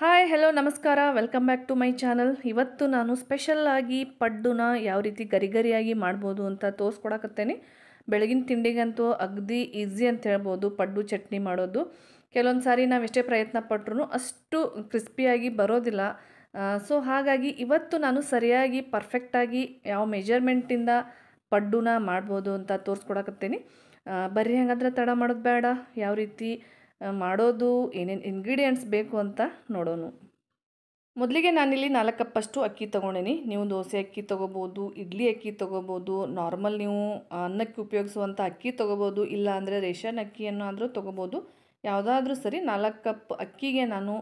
hi hello ನಮಸ್ಕಾರ welcome back to my channel ಇವತ್ತು ನಾನು ಸ್ಪೆಷಲ್ಲಾಗಿ ಪಡ್ಡುನ ಯಾವ ರೀತಿ ಗರಿಗರಿಯಾಗಿ ಮಾಡ್ಬೋದು ಅಂತ ತೋರಿಸ್ಕೊಡಕತ್ತೇನೆ ಬೆಳಗಿನ ತಿಂಡಿಗಂತೂ ಅಗದಿ ಈಸಿ ಅಂತ ಹೇಳ್ಬೋದು ಪಡ್ಡು ಚಟ್ನಿ ಮಾಡೋದು ಕೆಲವೊಂದು ಸಾರಿ ನಾವು ಎಷ್ಟೇ ಪ್ರಯತ್ನ ಪಟ್ಟರು ಅಷ್ಟು ಕ್ರಿಸ್ಪಿಯಾಗಿ ಬರೋದಿಲ್ಲ ಸೊ ಹಾಗಾಗಿ ಇವತ್ತು ನಾನು ಸರಿಯಾಗಿ ಪರ್ಫೆಕ್ಟಾಗಿ ಯಾವ ಮೆಜರ್ಮೆಂಟಿಂದ ಪಡ್ಡುನ ಮಾಡ್ಬೋದು ಅಂತ ತೋರಿಸ್ಕೊಡಕತ್ತೇನೆ ಬರೀ ಹೆಂಗಾದ್ರೆ ತಡ ಮಾಡೋದು ಬೇಡ ಯಾವ ರೀತಿ ಮಾಡೋದು ಏನೇನು ಇಂಗ್ರೀಡಿಯೆಂಟ್ಸ್ ಬೇಕು ಅಂತ ನೋಡೋಣ ಮೊದಲಿಗೆ ನಾನಿಲ್ಲಿ ನಾಲ್ಕು ಕಪ್ಪಷ್ಟು ಅಕ್ಕಿ ತೊಗೊಂಡೇನಿ ನೀವು ದೋಸೆ ಅಕ್ಕಿ ತೊಗೋಬೋದು ಇಡ್ಲಿ ಅಕ್ಕಿ ತೊಗೋಬೋದು ನಾರ್ಮಲ್ ನೀವು ಅನ್ನಕ್ಕೆ ಉಪಯೋಗಿಸುವಂಥ ಅಕ್ಕಿ ತೊಗೋಬೋದು ಇಲ್ಲ ಅಂದರೆ ರೇಷನ್ ಅಕ್ಕಿಯನ್ನಾದರೂ ತೊಗೋಬೋದು ಯಾವುದಾದ್ರೂ ಸರಿ ನಾಲ್ಕು ಕಪ್ ಅಕ್ಕಿಗೆ ನಾನು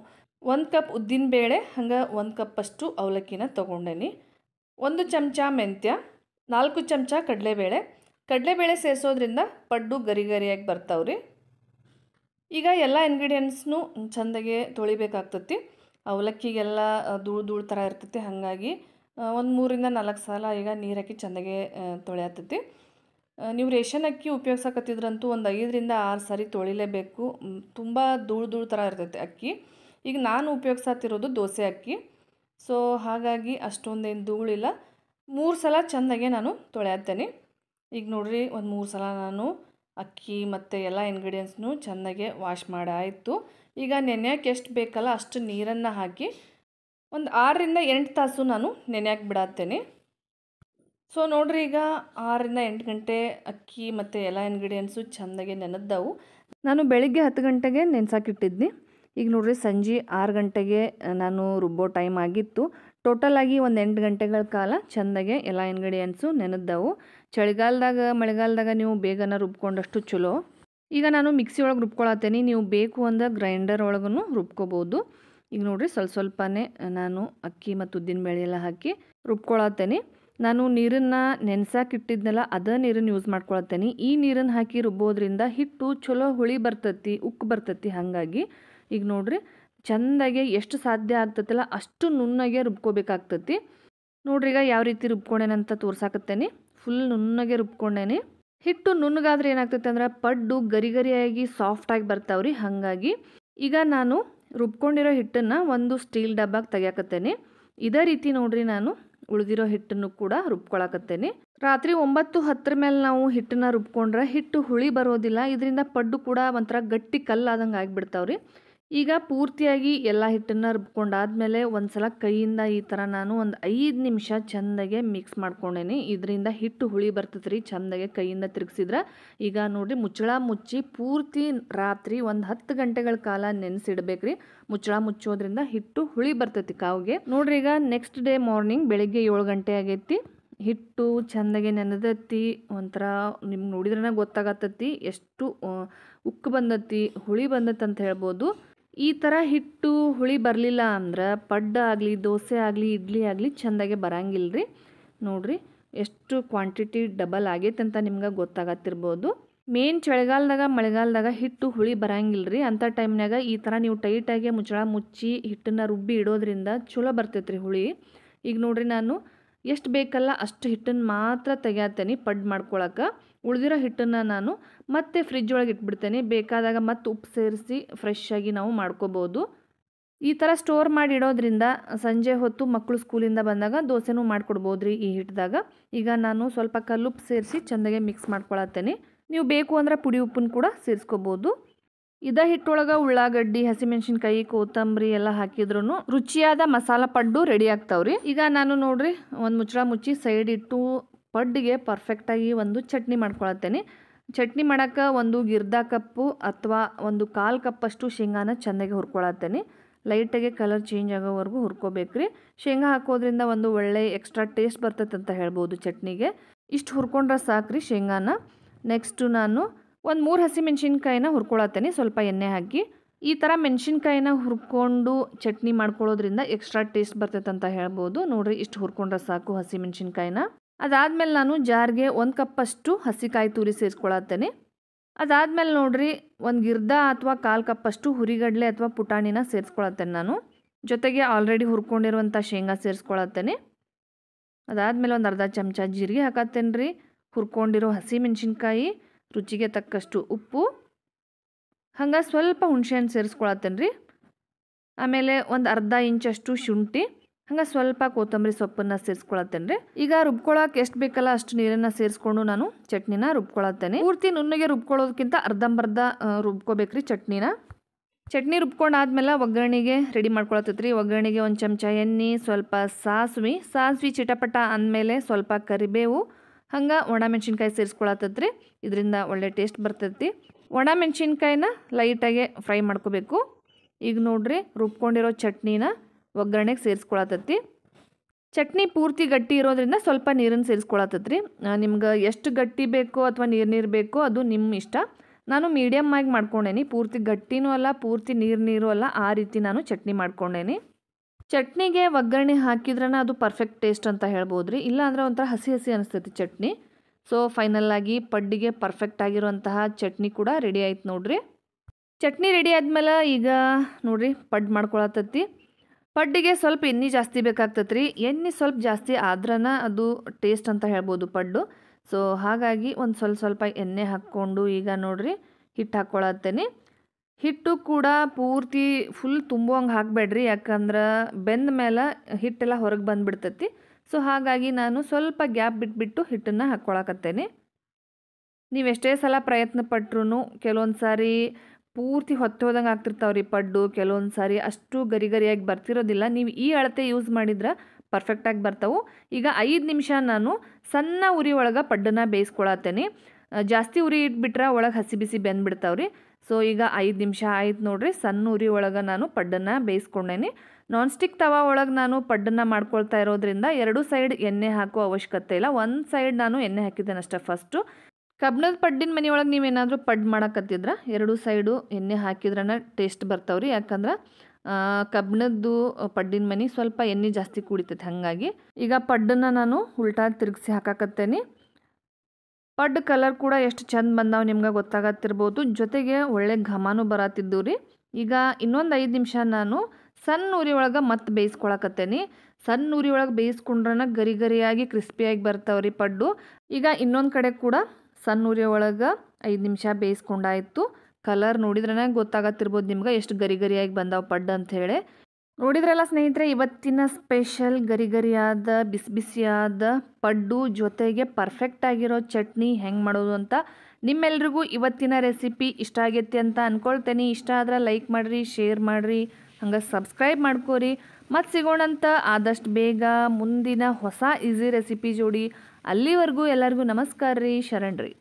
ಒಂದು ಕಪ್ ಉದ್ದಿನ ಬೇಳೆ ಹಂಗೆ ಒಂದು ಕಪ್ಪಷ್ಟು ಅವಲಕ್ಕಿನ ತೊಗೊಂಡೇನಿ ಒಂದು ಚಮಚ ಮೆಂತ್ಯ ನಾಲ್ಕು ಚಮಚ ಕಡಲೆಬೇಳೆ ಕಡಲೆಬೇಳೆ ಸೇರಿಸೋದ್ರಿಂದ ಪಡ್ಡು ಗರಿಗರಿಯಾಗಿ ಬರ್ತಾವ್ರಿ ಈಗ ಎಲ್ಲ ಇಂಗ್ರೀಡಿಯೆಂಟ್ಸ್ನು ಚೆಂದಾಗೆ ತೊಳಿಬೇಕಾಗ್ತತಿ ಅವಲಕ್ಕಿಗೆಲ್ಲ ಧೂಳು ಧೂಳು ಥರ ಇರ್ತೈತಿ ಹಾಗಾಗಿ ಒಂದು ಮೂರಿಂದ ನಾಲ್ಕು ಸಲ ಈಗ ನೀರು ಹಾಕಿ ಚೆಂದಾಗೆ ತೊಳೆಯತ್ತೈತಿ ನೀವು ರೇಷನ್ ಅಕ್ಕಿ ಉಪಯೋಗಿಸಕತ್ತಿದ್ರಂತೂ ಒಂದು ಐದರಿಂದ ಆರು ಸಾರಿ ತೊಳಿಲೇಬೇಕು ತುಂಬ ಧೂಳು ಧೂಳು ಥರ ಇರ್ತೈತೆ ಅಕ್ಕಿ ಈಗ ನಾನು ಉಪಯೋಗಿಸತ್ತಿರೋದು ದೋಸೆ ಅಕ್ಕಿ ಸೊ ಹಾಗಾಗಿ ಅಷ್ಟೊಂದೇನು ಧೂಳಿಲ್ಲ ಮೂರು ಸಲ ಚೆಂದಾಗೆ ನಾನು ತೊಳೆಯತ್ತೇನೆ ಈಗ ನೋಡಿರಿ ಒಂದು ಮೂರು ಸಲ ನಾನು ಅಕ್ಕಿ ಮತ್ತು ಎಲ್ಲ ಇಂಗ್ರೀಡಿಯೆಂಟ್ಸ್ನೂ ಚೆನ್ನಾಗೆ ವಾಶ್ ಮಾಡಾಯಿತು ಈಗ ನೆನೆಯೋಕೆ ಎಷ್ಟು ಬೇಕಲ್ಲ ಅಷ್ಟು ನೀರನ್ನು ಹಾಕಿ ಒಂದು ಆರರಿಂದ ಎಂಟು ತಾಸು ನಾನು ನೆನೆಯಕ್ಕೆ ಬಿಡತ್ತೇನೆ ಸೊ ನೋಡ್ರಿ ಈಗ ಆರರಿಂದ ಎಂಟು ಗಂಟೆ ಅಕ್ಕಿ ಮತ್ತು ಎಲ್ಲ ಇಂಗ್ರೀಡಿಯೆಂಟ್ಸು ಚೆಂದಾಗೆ ನೆನೆದ್ದವು ನಾನು ಬೆಳಿಗ್ಗೆ ಹತ್ತು ಗಂಟೆಗೆ ನೆನೆಸಾಕಿಟ್ಟಿದ್ನಿ ಈಗ ನೋಡ್ರಿ ಸಂಜೆ ಆರು ಗಂಟೆಗೆ ನಾನು ರುಬ್ಬೋ ಟೈಮ್ ಆಗಿತ್ತು ಟೋಟಲ್ ಆಗಿ ಒಂದು ಎಂಟು ಗಂಟೆಗಳ ಕಾಲ ಚೆಂದಾಗೆ ಎಲ್ಲ ಇಂಗ್ರೀಡಿಯೆಂಟ್ಸು ನೆನೆದ್ದವು ಚಳಿಗಾಲದಾಗ ಮಳೆಗಾಲದಾಗ ನೀವು ಬೇಗನ ರುಬ್ಕೊಂಡಷ್ಟು ಚಲೋ ಈಗ ನಾನು ಮಿಕ್ಸಿ ಒಳಗೆ ರುಬ್ಕೊಳತ್ತೇನೆ ನೀವು ಬೇಕು ಅಂದ ಗ್ರೈಂಡರ್ ಒಳಗೂ ರುಬ್ಕೋಬೋದು ಈಗ ನೋಡ್ರಿ ಸ್ವಲ್ಪ ಸ್ವಲ್ಪನೇ ನಾನು ಅಕ್ಕಿ ಮತ್ತು ಉದ್ದಿನ ಬೇಳೆ ಎಲ್ಲ ಹಾಕಿ ರುಬ್ಕೊಳತ್ತೇನೆ ನಾನು ನೀರನ್ನು ನೆನೆಸಾಕಿಟ್ಟಿದ್ನಲ್ಲ ಅದೇ ನೀರನ್ನು ಯೂಸ್ ಮಾಡ್ಕೊಳತ್ತೇನೆ ಈ ನೀರನ್ನು ಹಾಕಿ ರುಬ್ಬೋದ್ರಿಂದ ಹಿಟ್ಟು ಚಲೋ ಹುಳಿ ಬರ್ತತಿ ಉಕ್ಕು ಬರ್ತತಿ ಹಾಗಾಗಿ ಈಗ ನೋಡಿರಿ ಚೆಂದಾಗೆ ಎಷ್ಟು ಸಾಧ್ಯ ಆಗ್ತತ್ತಲ್ಲ ಅಷ್ಟು ನುಣ್ಣಗೆ ರುಬ್ಕೋಬೇಕಾಗ್ತತಿ ನೋಡ್ರಿ ಈಗ ಯಾವ ರೀತಿ ರುಬ್ಕೊಂಡೇನಂತ ತೋರ್ಸಾಕತ್ತೇನೆ ಫುಲ್ ನುಣ್ಣಗೆ ರುಬ್ಕೊಂಡೇನೆ ಹಿಟ್ಟು ನುಣ್ಣಗಾದ್ರೆ ಏನಾಗ್ತೈತೆ ಅಂದರೆ ಪಡ್ಡು ಗರಿ ಗರಿಯಾಗಿ ಸಾಫ್ಟಾಗಿ ಬರ್ತಾವ್ರಿ ಹಾಗಾಗಿ ಈಗ ನಾನು ರುಬ್ಕೊಂಡಿರೋ ಹಿಟ್ಟನ್ನು ಒಂದು ಸ್ಟೀಲ್ ಡಬ್ಬಾಗಿ ತೆಗಿಯಾಕತ್ತೇನೆ ಇದೇ ರೀತಿ ನೋಡ್ರಿ ನಾನು ಉಳಿದಿರೋ ಹಿಟ್ಟನ್ನು ಕೂಡ ರುಬ್ಕೊಳಕತ್ತೇನೆ ರಾತ್ರಿ ಒಂಬತ್ತು ಹತ್ತರ ಮೇಲೆ ನಾವು ಹಿಟ್ಟನ್ನ ರುಬ್ಕೊಂಡ್ರೆ ಹಿಟ್ಟು ಹುಳಿ ಬರೋದಿಲ್ಲ ಇದರಿಂದ ಪಡ್ಡು ಕೂಡ ಒಂಥರ ಗಟ್ಟಿ ಕಲ್ಲಾದಂಗೆ ಆಗಿಬಿಡ್ತಾವ್ರಿ ಈಗ ಪೂರ್ತಿಯಾಗಿ ಎಲ್ಲ ಹಿಟ್ಟನ್ನು ರುಬ್ಕೊಂಡಾದ್ಮೇಲೆ ಒಂದು ಸಲ ಕೈಯಿಂದ ಈ ಥರ ನಾನು ಒಂದು ಐದು ನಿಮಿಷ ಚೆಂದಾಗೆ ಮಿಕ್ಸ್ ಮಾಡ್ಕೊಂಡೇನಿ ಇದರಿಂದ ಹಿಟ್ಟು ಹುಳಿ ಬರ್ತದೆ ರೀ ಚೆಂದಾಗೆ ಕೈಯಿಂದ ತಿರುಗಿಸಿದ್ರೆ ಈಗ ನೋಡಿರಿ ಮುಚ್ಚಳ ಮುಚ್ಚಿ ಪೂರ್ತಿ ರಾತ್ರಿ ಒಂದು ಹತ್ತು ಗಂಟೆಗಳ ಕಾಲ ನೆನೆಸಿಡ್ಬೇಕು ರೀ ಮುಚ್ಚಳ ಮುಚ್ಚೋದ್ರಿಂದ ಹಿಟ್ಟು ಹುಳಿ ಬರ್ತೈತಿ ಕಾವಿಗೆ ನೋಡ್ರಿ ಈಗ ನೆಕ್ಸ್ಟ್ ಡೇ ಮಾರ್ನಿಂಗ್ ಬೆಳಗ್ಗೆ ಏಳು ಗಂಟೆ ಆಗೈತಿ ಹಿಟ್ಟು ಚೆಂದಾಗೆ ನೆನೆದತ್ತಿ ಒಂಥರ ನಿಮ್ಗೆ ನೋಡಿದ್ರೇ ಗೊತ್ತಾಗತ್ತತಿ ಎಷ್ಟು ಉಕ್ಕು ಬಂದತಿ ಹುಳಿ ಬಂದತ್ತಂತ ಹೇಳ್ಬೋದು ಈ ಥರ ಹಿಟ್ಟು ಹುಳಿ ಬರಲಿಲ್ಲ ಅಂದ್ರೆ ಪಡ್ಡ ಆಗಲಿ ದೋಸೆ ಆಗಲಿ ಇಡ್ಲಿ ಆಗಲಿ ಚೆಂದಾಗೆ ಬರಂಗಿಲ್ಲ ರೀ ನೋಡಿರಿ ಎಷ್ಟು ಕ್ವಾಂಟಿಟಿ ಡಬಲ್ ಆಗೈತೆ ಅಂತ ನಿಮ್ಗೆ ಗೊತ್ತಾಗತ್ತಿರ್ಬೋದು ಮೇನ್ ಚಳಿಗಾಲದಾಗ ಮಳೆಗಾಲದಾಗ ಹಿಟ್ಟು ಹುಳಿ ಬರಂಗಿಲ್ಲ ರೀ ಅಂಥ ಟೈಮ್ನಾಗ ಈ ಥರ ನೀವು ಟೈಟಾಗಿ ಮುಚ್ಚಳ ಮುಚ್ಚಿ ಹಿಟ್ಟನ್ನು ರುಬ್ಬಿ ಇಡೋದ್ರಿಂದ ಚಲೋ ಬರ್ತೈತ್ರಿ ಹುಳಿ ಈಗ ನೋಡಿರಿ ನಾನು ಎಷ್ಟು ಬೇಕಲ್ಲ ಅಷ್ಟು ಹಿಟ್ಟನ್ನು ಮಾತ್ರ ತೆಗೆಯತ್ತೇನೆ ಪಡ್ ಮಾಡ್ಕೊಳಕ್ಕೆ ಉಳಿದಿರೋ ಹಿಟ್ಟನ್ನು ನಾನು ಮತ್ತೆ ಫ್ರಿಜ್ ಒಳಗೆ ಇಟ್ಬಿಡ್ತೇನೆ ಬೇಕಾದಾಗ ಮತ್ತೆ ಉಪ್ಪು ಸೇರಿಸಿ ಫ್ರೆಶ್ ಆಗಿ ನಾವು ಮಾಡ್ಕೋಬೋದು ಈ ಥರ ಸ್ಟೋರ್ ಮಾಡಿ ಸಂಜೆ ಹೊತ್ತು ಮಕ್ಕಳು ಸ್ಕೂಲಿಂದ ಬಂದಾಗ ದೋಸೆನೂ ಮಾಡ್ಕೊಡ್ಬೋದು ರೀ ಈ ಹಿಟ್ಟದಾಗ ಈಗ ನಾನು ಸ್ವಲ್ಪ ಕಲ್ಲುಪ್ಪು ಸೇರಿಸಿ ಚೆಂದಾಗೆ ಮಿಕ್ಸ್ ಮಾಡ್ಕೊಳತ್ತೇನೆ ನೀವು ಬೇಕು ಅಂದರೆ ಪುಡಿ ಉಪ್ಪನ್ನು ಕೂಡ ಸೇರಿಸ್ಕೋಬೋದು ಇದ ಹಿಟ್ಟೊಳಗೆ ಉಳ್ಳಾಗಡ್ಡಿ ಹಸಿಮೆಣಸಿನ್ಕಾಯಿ ಕೊತ್ತಂಬರಿ ಎಲ್ಲ ಹಾಕಿದ್ರು ರುಚಿಯಾದ ಮಸಾಲ ಪಡ್ಡು ರೆಡಿ ಆಗ್ತಾವ್ರಿ ಈಗ ನಾನು ನೋಡ್ರಿ ಒಂದು ಮುಚ್ಚಳ ಮುಚ್ಚಿ ಸೈಡ್ ಇಟ್ಟು ಪಡ್ಡಿಗೆ ಪರ್ಫೆಕ್ಟಾಗಿ ಒಂದು ಚಟ್ನಿ ಮಾಡ್ಕೊಳತ್ತೇನೆ ಚಟ್ನಿ ಮಾಡೋಕ್ಕೆ ಒಂದು ಗಿರ್ದ ಕಪ್ಪು ಅಥವಾ ಒಂದು ಕಾಲು ಕಪ್ಪಷ್ಟು ಶೇಂಗಾನ ಚೆನ್ನಾಗಿ ಹುರ್ಕೊಳತ್ತೇನೆ ಲೈಟಾಗಿ ಕಲರ್ ಚೇಂಜ್ ಆಗೋವರೆಗೂ ಹುರ್ಕೋಬೇಕು ರೀ ಶೇಂಗಾ ಹಾಕೋದ್ರಿಂದ ಒಂದು ಒಳ್ಳೆ ಎಕ್ಸ್ಟ್ರಾ ಟೇಸ್ಟ್ ಬರ್ತೈತೆ ಅಂತ ಹೇಳ್ಬೋದು ಚಟ್ನಿಗೆ ಇಷ್ಟು ಹುರ್ಕೊಂಡ್ರೆ ಸಾಕು ರೀ ಶೇಂಗಾನ ನೆಕ್ಸ್ಟು ನಾನು ಒಂದು ಮೂರು ಹಸಿಮೆಣ್ಸಿನ್ಕಾಯಿನ ಹುರ್ಕೊಳತ್ತೇನೆ ಸ್ವಲ್ಪ ಎಣ್ಣೆ ಹಾಕಿ ಈ ಥರ ಮೆಣಸಿನ್ಕಾಯಿನ ಹುರ್ಕೊಂಡು ಚಟ್ನಿ ಮಾಡ್ಕೊಳ್ಳೋದ್ರಿಂದ ಎಕ್ಸ್ಟ್ರಾ ಟೇಸ್ಟ್ ಬರ್ತೈತೆ ಅಂತ ಹೇಳ್ಬೋದು ನೋಡಿರಿ ಇಷ್ಟು ಹುರ್ಕೊಂಡ್ರೆ ಸಾಕು ಹಸಿಮೆಣ್ಸಿನ್ಕಾಯಿನ ಅದಾದಮೇಲೆ ನಾನು ಜಾರಿಗೆ ಒಂದು ಕಪ್ಪಷ್ಟು ಹಸಿಕಾಯಿ ತುರಿ ಸೇರಿಸ್ಕೊಳತ್ತೇನೆ ಅದಾದಮೇಲೆ ನೋಡಿರಿ ಒಂದು ಗಿರ್ಧ ಅಥವಾ ಕಾಲು ಕಪ್ಪಷ್ಟು ಹುರಿಗಡಲೆ ಅಥವಾ ಪುಟಾಣಿನ ಸೇರಿಸ್ಕೊಳತ್ತೇನೆ ನಾನು ಜೊತೆಗೆ ಆಲ್ರೆಡಿ ಹುರ್ಕೊಂಡಿರುವಂಥ ಶೇಂಗಾ ಸೇರಿಸ್ಕೊಳತ್ತೇನೆ ಅದಾದಮೇಲೆ ಒಂದು ಅರ್ಧ ಚಮಚ ಜೀರಿಗೆ ಹಾಕತ್ತೇನೆ ರೀ ಹುರ್ಕೊಂಡಿರೋ ಮೆಣಸಿನ್ಕಾಯಿ ರುಚಿಗೆ ತಕ್ಕಷ್ಟು ಉಪ್ಪು ಹಂಗೆ ಸ್ವಲ್ಪ ಹುಣಸೆಹಣ್ಣು ಸೇರಿಸ್ಕೊಳತ್ತೇನೆ ರೀ ಆಮೇಲೆ ಒಂದು ಅರ್ಧ ಇಂಚಷ್ಟು ಶುಂಠಿ ಹಂಗೆ ಸ್ವಲ್ಪ ಕೊತ್ತಂಬರಿ ಸೊಪ್ಪನ್ನು ಸೇರಿಸ್ಕೊಳತ್ತೇನೆ ರೀ ಈಗ ರುಬ್ಕೊಳಕ್ಕೆ ಎಷ್ಟು ಬೇಕಲ್ಲ ಅಷ್ಟು ನೀರನ್ನು ಸೇರಿಸ್ಕೊಂಡು ನಾನು ಚಟ್ನಿನ ರುಬ್ಕೊಳತ್ತೇನೆ ಪೂರ್ತಿ ನುಣ್ಣಗೆ ರುಬ್ಕೊಳ್ಳೋದಕ್ಕಿಂತ ಅರ್ಧಂಬರ್ಧ ರೀ ಚಟ್ನಿನ ಚಟ್ನಿ ರುಬ್ಕೊಂಡಾದ್ಮೇಲೆ ಒಗ್ಗರಣೆಗೆ ರೆಡಿ ರೀ ಒಗ್ಗರಣೆಗೆ ಒಂದು ಚಮಚ ಎಣ್ಣೆ ಸ್ವಲ್ಪ ಸಾಸ್ವಿ ಸಾಸ್ವಿ ಚಿಟಪಟ ಅಂದಮೇಲೆ ಸ್ವಲ್ಪ ಕರಿಬೇವು ಹಂಗೆ ಮೆಣಸಿನ್ಕಾಯಿ ಸೇರಿಸ್ಕೊಳತ್ತೈತ್ರಿ ಇದರಿಂದ ಒಳ್ಳೆ ಟೇಸ್ಟ್ ಬರ್ತೈತಿ ಮೆಣಸಿನ್ಕಾಯಿನ ಲೈಟಾಗೆ ಫ್ರೈ ಮಾಡ್ಕೋಬೇಕು ಈಗ ನೋಡ್ರಿ ರುಬ್ಕೊಂಡಿರೋ ಚಟ್ನಿನ ಒಗ್ಗರಣೆಗೆ ಸೇರಿಸ್ಕೊಳತೈತಿ ಚಟ್ನಿ ಪೂರ್ತಿ ಗಟ್ಟಿ ಇರೋದ್ರಿಂದ ಸ್ವಲ್ಪ ನೀರನ್ನು ಸೇರಿಸ್ಕೊಳತೈತ್ರಿ ನಿಮ್ಗೆ ಎಷ್ಟು ಗಟ್ಟಿ ಬೇಕೋ ಅಥವಾ ನೀರು ನೀರು ಬೇಕೋ ಅದು ನಿಮ್ಮ ಇಷ್ಟ ನಾನು ಮೀಡಿಯಮ್ ಆಗಿ ಮಾಡ್ಕೊಂಡೇನಿ ಪೂರ್ತಿ ಗಟ್ಟಿನೂ ಅಲ್ಲ ಪೂರ್ತಿ ನೀರು ನೀರು ಅಲ್ಲ ಆ ರೀತಿ ನಾನು ಚಟ್ನಿ ಮಾಡ್ಕೊಂಡೇನಿ ಚಟ್ನಿಗೆ ಒಗ್ಗರಣೆ ಹಾಕಿದ್ರೆ ಅದು ಪರ್ಫೆಕ್ಟ್ ಟೇಸ್ಟ್ ಅಂತ ಹೇಳ್ಬೋದು ರೀ ಇಲ್ಲಾಂದರೆ ಒಂಥರ ಹಸಿ ಹಸಿ ಅನಿಸ್ತೈತಿ ಚಟ್ನಿ ಸೊ ಫೈನಲ್ಲಾಗಿ ಪಡ್ಡಿಗೆ ಪರ್ಫೆಕ್ಟ್ ಆಗಿರುವಂತಹ ಚಟ್ನಿ ಕೂಡ ರೆಡಿ ಆಯ್ತು ನೋಡ್ರಿ ಚಟ್ನಿ ರೆಡಿ ಆದಮೇಲೆ ಈಗ ನೋಡ್ರಿ ಪಡ್ ಮಾಡ್ಕೊಳತೈತಿ ಪಡ್ಡಿಗೆ ಸ್ವಲ್ಪ ಎಣ್ಣೆ ಜಾಸ್ತಿ ಬೇಕಾಗ್ತತ್ರಿ ಎಣ್ಣೆ ಸ್ವಲ್ಪ ಜಾಸ್ತಿ ಆದ್ರನ ಅದು ಟೇಸ್ಟ್ ಅಂತ ಹೇಳ್ಬೋದು ಪಡ್ಡು ಸೊ ಹಾಗಾಗಿ ಒಂದು ಸ್ವಲ್ಪ ಸ್ವಲ್ಪ ಎಣ್ಣೆ ಹಾಕ್ಕೊಂಡು ಈಗ ನೋಡ್ರಿ ಹಿಟ್ಟು ಹಾಕ್ಕೊಳತ್ತೇನೆ ಹಿಟ್ಟು ಕೂಡ ಪೂರ್ತಿ ಫುಲ್ ತುಂಬುವಂಗೆ ಹಾಕಬೇಡ್ರಿ ಯಾಕಂದ್ರೆ ಬೆಂದ ಮೇಲೆ ಹಿಟ್ಟೆಲ್ಲ ಹೊರಗೆ ಬಂದುಬಿಡ್ತೈತಿ ಸೊ ಹಾಗಾಗಿ ನಾನು ಸ್ವಲ್ಪ ಗ್ಯಾಪ್ ಬಿಟ್ಬಿಟ್ಟು ಹಿಟ್ಟನ್ನು ಹಾಕ್ಕೊಳಕತ್ತೇನೆ ನೀವೆಷ್ಟೇ ಸಲ ಪ್ರಯತ್ನ ಪಟ್ರೂ ಕೆಲವೊಂದು ಸಾರಿ ಪೂರ್ತಿ ಹೊತ್ತೋದಂಗೆ ಆಗ್ತಿರ್ತಾವೆ ರೀ ಪಡ್ಡು ಕೆಲವೊಂದು ಸಾರಿ ಅಷ್ಟು ಗರಿ ಗರಿಯಾಗಿ ಬರ್ತಿರೋದಿಲ್ಲ ನೀವು ಈ ಅಳತೆ ಯೂಸ್ ಮಾಡಿದ್ರೆ ಪರ್ಫೆಕ್ಟಾಗಿ ಬರ್ತವೆ ಈಗ ಐದು ನಿಮಿಷ ನಾನು ಸಣ್ಣ ಉರಿ ಒಳಗೆ ಪಡ್ಡನ್ನ ಬೇಯಿಸ್ಕೊಳತ್ತೇನೆ ಜಾಸ್ತಿ ಉರಿ ಇಟ್ಬಿಟ್ರೆ ಒಳಗೆ ಹಸಿ ಬಿಸಿ ಬೆಂದ್ಬಿಡ್ತಾವೆ ಸೊ ಈಗ ಐದು ನಿಮಿಷ ಆಯ್ತು ನೋಡಿರಿ ಸಣ್ಣ ಉರಿ ಒಳಗೆ ನಾನು ಪಡ್ಡನ್ನು ಬೇಯಿಸ್ಕೊಂಡೇನೆ ನಾನ್ ಸ್ಟಿಕ್ ತವಾ ಒಳಗೆ ನಾನು ಪಡ್ಡನ್ನು ಮಾಡ್ಕೊಳ್ತಾ ಇರೋದ್ರಿಂದ ಎರಡು ಸೈಡ್ ಎಣ್ಣೆ ಹಾಕೋ ಅವಶ್ಯಕತೆ ಇಲ್ಲ ಒಂದು ಸೈಡ್ ನಾನು ಎಣ್ಣೆ ಹಾಕಿದ್ದೇನೆ ಅಷ್ಟೇ ಫಸ್ಟು ಕಬ್ಬಿಣದ ಪಡ್ಡಿನ ಮನೆಯೊಳಗೆ ನೀವೇನಾದರೂ ಪಡ್ ಮಾಡಕತ್ತಿದ್ರೆ ಎರಡು ಸೈಡು ಎಣ್ಣೆ ಹಾಕಿದ್ರನ ಟೇಸ್ಟ್ ರೀ ಯಾಕಂದ್ರೆ ಕಬ್ಬಿಣದ್ದು ಪಡ್ಡಿನ ಮನೆ ಸ್ವಲ್ಪ ಎಣ್ಣೆ ಜಾಸ್ತಿ ಕುಡಿತೈತೆ ಹಾಗಾಗಿ ಈಗ ಪಡ್ಡನ್ನ ನಾನು ಉಲ್ಟಾ ತಿರುಗಿಸಿ ಹಾಕಾಕತ್ತೇನೆ ಪಡ್ ಕಲರ್ ಕೂಡ ಎಷ್ಟು ಚಂದ ಬಂದಾವ ನಿಮ್ಗೆ ಗೊತ್ತಾಗತ್ತಿರ್ಬೋದು ಜೊತೆಗೆ ಒಳ್ಳೆ ಘಮಾನೂ ಬರತ್ತಿದ್ದು ರೀ ಈಗ ಇನ್ನೊಂದು ಐದು ನಿಮಿಷ ನಾನು ಸಣ್ಣ ಉರಿ ಒಳಗೆ ಮತ್ತೆ ಬೇಯಿಸ್ಕೊಳಕತ್ತೇನೆ ಸಣ್ಣ ಉರಿ ಒಳಗೆ ಬೇಯಿಸ್ಕೊಂಡ್ರನ ಗರಿ ಗರಿಯಾಗಿ ಕ್ರಿಸ್ಪಿಯಾಗಿ ರೀ ಪಡ್ಡು ಈಗ ಇನ್ನೊಂದು ಕಡೆ ಕೂಡ ಸಣ್ಣ ಒಳಗೆ ಐದು ನಿಮಿಷ ಬೇಯಿಸ್ಕೊಂಡಾಯಿತು ಕಲರ್ ನೋಡಿದ್ರೇ ಗೊತ್ತಾಗತ್ತಿರ್ಬೋದು ನಿಮ್ಗೆ ಎಷ್ಟು ಗರಿಗರಿಯಾಗಿ ಗರಿಯಾಗಿ ಬಂದಾವ ಪಡ್ಡ ಅಂತ ಹೇಳಿ ನೋಡಿದ್ರಲ್ಲ ಸ್ನೇಹಿತರೆ ಇವತ್ತಿನ ಸ್ಪೆಷಲ್ ಗರಿ ಗರಿಯಾದ ಬಿಸಿ ಬಿಸಿಯಾದ ಪಡ್ಡು ಜೊತೆಗೆ ಪರ್ಫೆಕ್ಟ್ ಆಗಿರೋ ಚಟ್ನಿ ಹೆಂಗೆ ಮಾಡೋದು ಅಂತ ನಿಮ್ಮೆಲ್ರಿಗೂ ಇವತ್ತಿನ ರೆಸಿಪಿ ಇಷ್ಟ ಆಗೈತಿ ಅಂತ ಅಂದ್ಕೊಳ್ತೇನೆ ಇಷ್ಟ ಆದ್ರೆ ಲೈಕ್ ಮಾಡಿರಿ ಶೇರ್ ಮಾಡಿರಿ ಹಂಗೆ ಸಬ್ಸ್ಕ್ರೈಬ್ ಮಾಡ್ಕೋರಿ ಮತ್ತು ಸಿಗೋಣಂತ ಆದಷ್ಟು ಬೇಗ ಮುಂದಿನ ಹೊಸ ಈಸಿ ರೆಸಿಪಿ ಜೋಡಿ ಅಲ್ಲಿವರೆಗೂ ಎಲ್ಲರಿಗೂ ನಮಸ್ಕಾರ ರೀ ರೀ